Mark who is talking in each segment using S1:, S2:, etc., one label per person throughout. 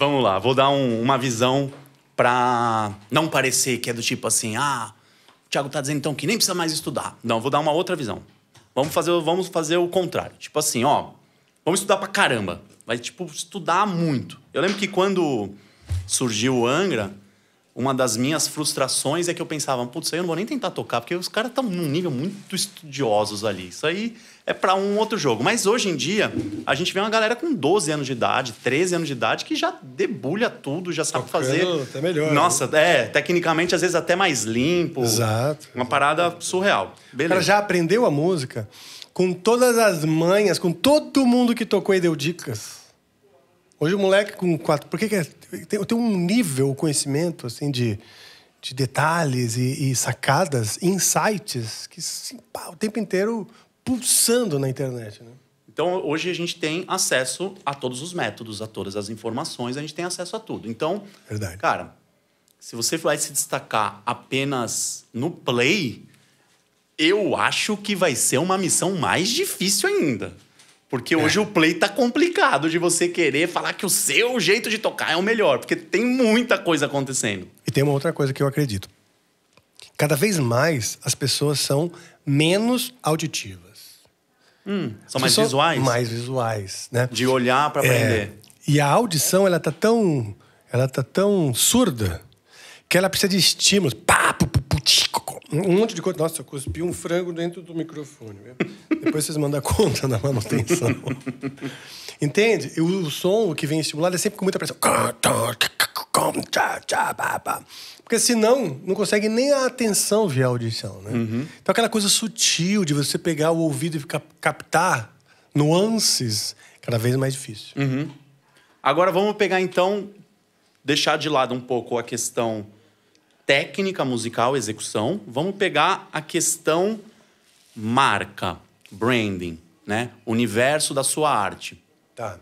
S1: Vamos lá, vou dar um, uma visão pra não parecer que é do tipo assim, ah, o Thiago tá dizendo então que nem precisa mais estudar. Não, vou dar uma outra visão. Vamos fazer, vamos fazer o contrário. Tipo assim, ó, vamos estudar pra caramba. Vai, tipo, estudar muito. Eu lembro que quando surgiu o Angra, uma das minhas frustrações é que eu pensava, putz, isso aí eu não vou nem tentar tocar, porque os caras estão num nível muito estudiosos ali. Isso aí é para um outro jogo. Mas hoje em dia, a gente vê uma galera com 12 anos de idade, 13 anos de idade, que já debulha tudo, já sabe Tocando, fazer. Até
S2: melhor. Nossa,
S1: né? é, tecnicamente, às vezes até mais limpo. Exato. Uma parada surreal. Beleza. Ela já
S2: aprendeu a música com todas as manhas, com todo mundo que tocou e deu dicas. Hoje o moleque com quatro. Por que, que é, tem, tem, um nível conhecimento assim de, de detalhes e, e sacadas, insights que assim, pá, o tempo inteiro pulsando na internet, né?
S1: Então hoje a gente tem acesso a todos os métodos, a todas as informações, a gente tem acesso a tudo. Então, Verdade. cara, se você vai se destacar apenas no play, eu acho que vai ser uma missão mais difícil ainda. Porque é. hoje é. o play tá complicado de você querer falar que o seu jeito de tocar é o melhor, porque tem muita coisa acontecendo.
S2: E tem uma outra coisa que eu acredito. Cada vez mais as pessoas são menos auditivas. Hum, são mais visuais? Mais visuais, né? De olhar para é. aprender. É, e a audição, ela tá tão, ela tá tão surda que ela precisa de estímulos. Pá, pu, pu, um monte de coisa. Nossa, eu cuspi um frango dentro do microfone. Depois vocês mandam a conta na manutenção. Entende? E o som que vem estimulado é sempre com muita pressão. Porque senão não consegue nem a atenção via audição, né? Uhum. Então aquela coisa sutil de você pegar o ouvido e captar nuances, cada vez mais difícil. Uhum.
S1: Agora vamos pegar então, deixar de lado um pouco a questão técnica musical, execução. Vamos pegar a questão marca branding, né? Universo da sua arte. Tá.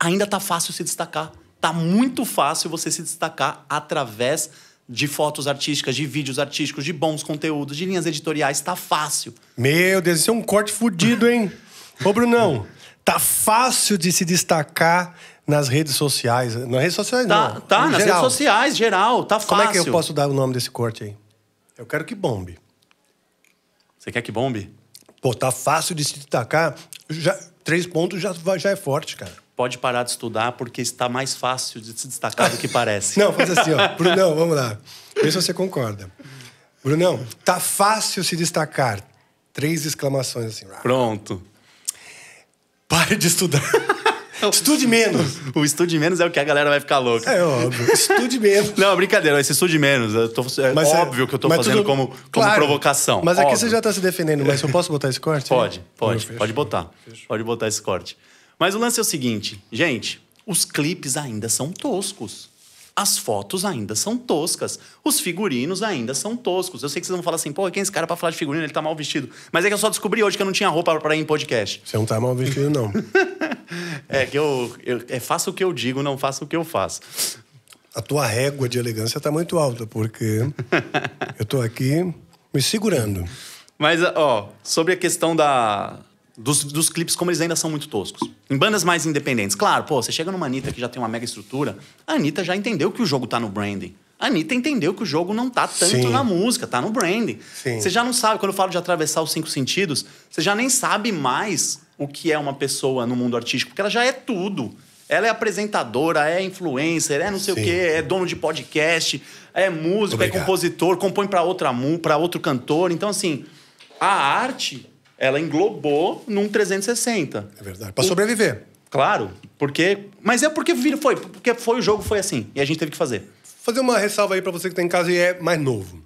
S1: Ainda tá fácil se destacar. Tá muito fácil você se destacar através de fotos artísticas, de vídeos artísticos, de bons conteúdos, de linhas editoriais. Tá fácil.
S2: Meu Deus, isso é um corte fudido, hein? Ô, Brunão, tá fácil de se destacar nas redes sociais. Nas redes sociais, tá, não. Tá, nas geral. redes sociais, geral, tá fácil. Como é que eu posso dar o nome desse corte aí? Eu quero que bombe. Você quer que bombe? Pô, tá fácil de se destacar. Já, três pontos já, já é forte, cara
S1: pode parar de estudar porque está mais fácil de se destacar do que parece. não, faz assim, ó. Brunão,
S2: vamos lá. Vê se você concorda. Brunão, tá fácil se destacar. Três exclamações assim.
S1: Pronto. Pare de estudar. Então, estude menos. O estude menos é o que a galera vai ficar louca. É
S2: óbvio. Estude menos.
S1: Não, brincadeira, esse estude menos. Eu tô, é mas é óbvio é, que eu tô fazendo tudo, como, como provocação. Mas aqui óbvio. você já
S2: tá se defendendo, mas eu posso botar esse corte? Pode,
S1: pode. pode botar. Fecho. Pode botar esse corte. Mas o lance é o seguinte, gente,
S2: os clipes ainda
S1: são toscos. As fotos ainda são toscas. Os figurinos ainda são toscos. Eu sei que vocês vão falar assim, pô, quem é esse cara pra falar de figurino? Ele tá mal vestido. Mas é que eu só descobri hoje que eu não tinha roupa pra ir em
S2: podcast. Você não tá mal vestido, não.
S1: é que eu, eu é, faço o que eu digo, não faço o que eu faço.
S2: A tua régua de elegância tá muito alta, porque eu tô aqui me segurando.
S1: Mas, ó, sobre a questão da, dos, dos clipes, como eles ainda são muito toscos. Em bandas mais independentes. Claro, pô, você chega numa Anitta que já tem uma mega estrutura, a Anitta já entendeu que o jogo tá no branding. A Anitta entendeu que o jogo não tá tanto Sim. na música, tá no branding. Sim. Você já não sabe, quando eu falo de atravessar os cinco sentidos, você já nem sabe mais o que é uma pessoa no mundo artístico, porque ela já é tudo. Ela é apresentadora, é influencer, é não sei Sim. o quê, é dono de podcast, é músico, é Obrigado. é compositor, compõe para outra para outro cantor. Então, assim, a arte ela englobou num 360. É verdade. Para sobreviver. Claro, porque. Mas é porque foi, porque
S2: foi o jogo, foi assim. E a gente teve que fazer. Fazer uma ressalva aí para você que tá em casa e é mais novo.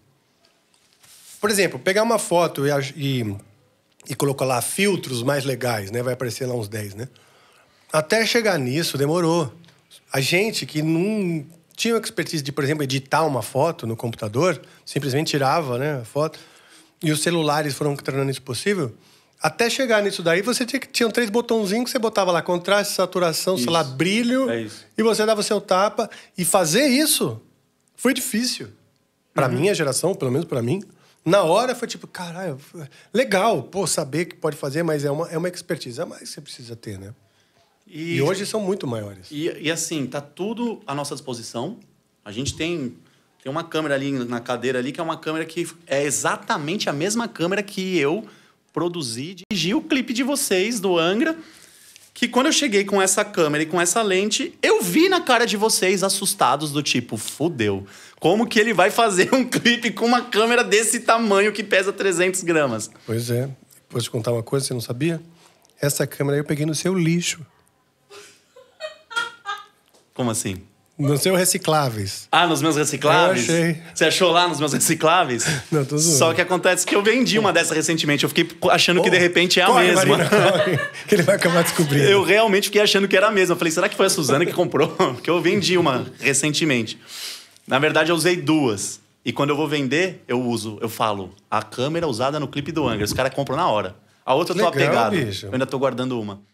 S2: Por exemplo, pegar uma foto e, e, e colocar lá filtros mais legais, né? Vai aparecer lá uns 10, né? Até chegar nisso demorou. A gente que não tinha expertise de, por exemplo, editar uma foto no computador, simplesmente tirava né, a foto e os celulares foram tornando isso possível, até chegar nisso daí, você tinha três botãozinhos que você botava lá, contraste, saturação, isso. sei lá, brilho. É e você dava o seu tapa. E fazer isso foi difícil. para uhum. minha geração, pelo menos para mim. Na hora foi tipo, caralho, legal, pô, saber que pode fazer, mas é uma, é uma expertise a mais que você precisa ter, né? E, e hoje são muito maiores.
S1: E, e assim, tá tudo à nossa disposição. A gente tem tem uma câmera ali na cadeira ali que é uma câmera que é exatamente a mesma câmera que eu produzi, dirigi o clipe de vocês do Angra, que quando eu cheguei com essa câmera e com essa lente, eu vi na cara de vocês assustados do tipo, fudeu. Como que ele vai fazer um clipe com uma câmera desse tamanho que pesa 300 gramas?
S2: Pois é. Vou te contar uma coisa, você não sabia? Essa câmera eu peguei no seu lixo. Como assim? No seu recicláveis.
S1: Ah, nos meus recicláveis? Eu achei. Você achou lá nos meus recicláveis? Não, tô zoando. Só que acontece que eu vendi uma dessa recentemente. Eu fiquei achando oh, que de repente é a corre, mesma. Marina, corre,
S2: que ele vai acabar descobrindo. Eu
S1: realmente fiquei achando que era a mesma. Eu falei, será que foi a Suzana que comprou? Porque eu vendi uma recentemente. Na verdade, eu usei duas. E quando eu vou vender, eu uso, eu falo, a câmera usada no clipe do Angra. Os caras compram na hora. A outra eu tô Legal, apegado. Bicho. Eu ainda tô guardando uma.